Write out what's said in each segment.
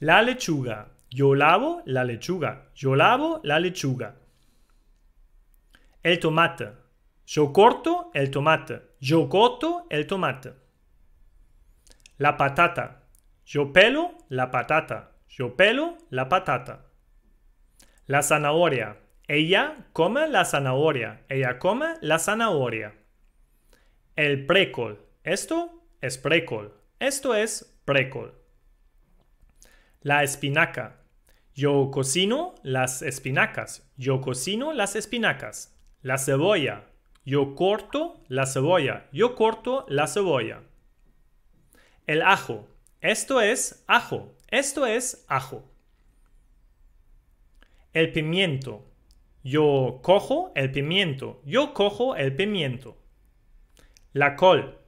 la lechuga. Yo lavo la lechuga. Yo lavo la lechuga. El tomate. Yo corto el tomate. Yo corto el tomate. La patata. Yo pelo la patata. Yo pelo la patata. La zanahoria. Ella come la zanahoria. Ella come la zanahoria. El precol. Esto es precol. Esto es precol la espinaca. Yo cocino las espinacas. Yo cocino las espinacas. La cebolla. Yo corto la cebolla. Yo corto la cebolla. El ajo. Esto es ajo. Esto es ajo. El pimiento. Yo cojo el pimiento. Yo cojo el pimiento. La col.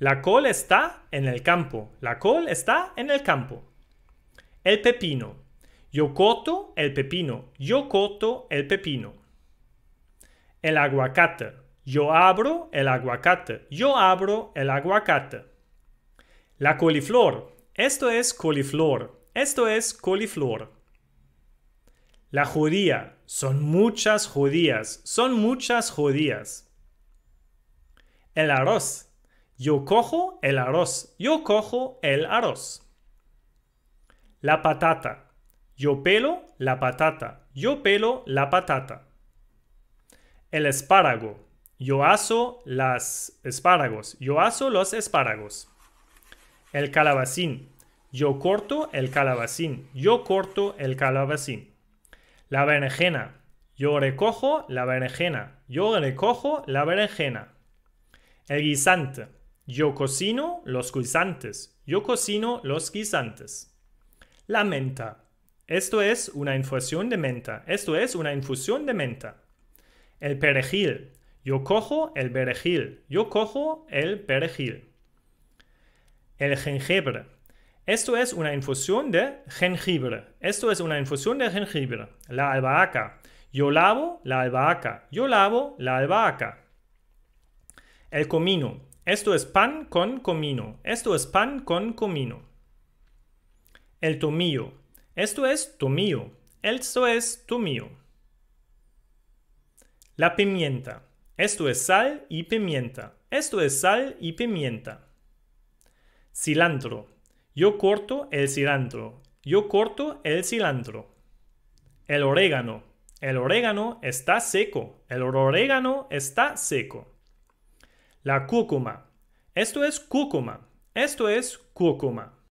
La col está en el campo. La col está en el campo. El pepino. Yo coto el pepino. Yo coto el pepino. El aguacate. Yo abro el aguacate. Yo abro el aguacate. La coliflor. Esto es coliflor. Esto es coliflor. La judía. Son muchas judías. Son muchas judías. El arroz. Yo cojo el arroz. Yo cojo el arroz la patata. Yo pelo la patata. Yo pelo la patata. El espárrago. Yo aso las espárragos. Yo aso los espárragos. El calabacín. Yo corto el calabacín. Yo corto el calabacín. La berenjena. Yo recojo la berenjena. Yo recojo la berenjena. El guisante. Yo cocino los guisantes. Yo cocino los guisantes. La menta. Esto es una infusión de menta. Esto es una infusión de menta. El perejil. Yo cojo el perejil. Yo cojo el perejil. El jengibre. Esto es una infusión de jengibre. Esto es una infusión de jengibre. La albahaca. Yo lavo la albahaca. Yo lavo la albahaca. El comino. Esto es pan con comino. Esto es pan con comino el tomillo. Esto es tomillo. Esto es tomillo. La pimienta. Esto es sal y pimienta. Esto es sal y pimienta. Cilantro. Yo corto el cilantro. Yo corto el cilantro. El orégano. El orégano está seco. El orégano está seco. La cúrcuma. Esto es cúrcuma. Esto es cúrcuma.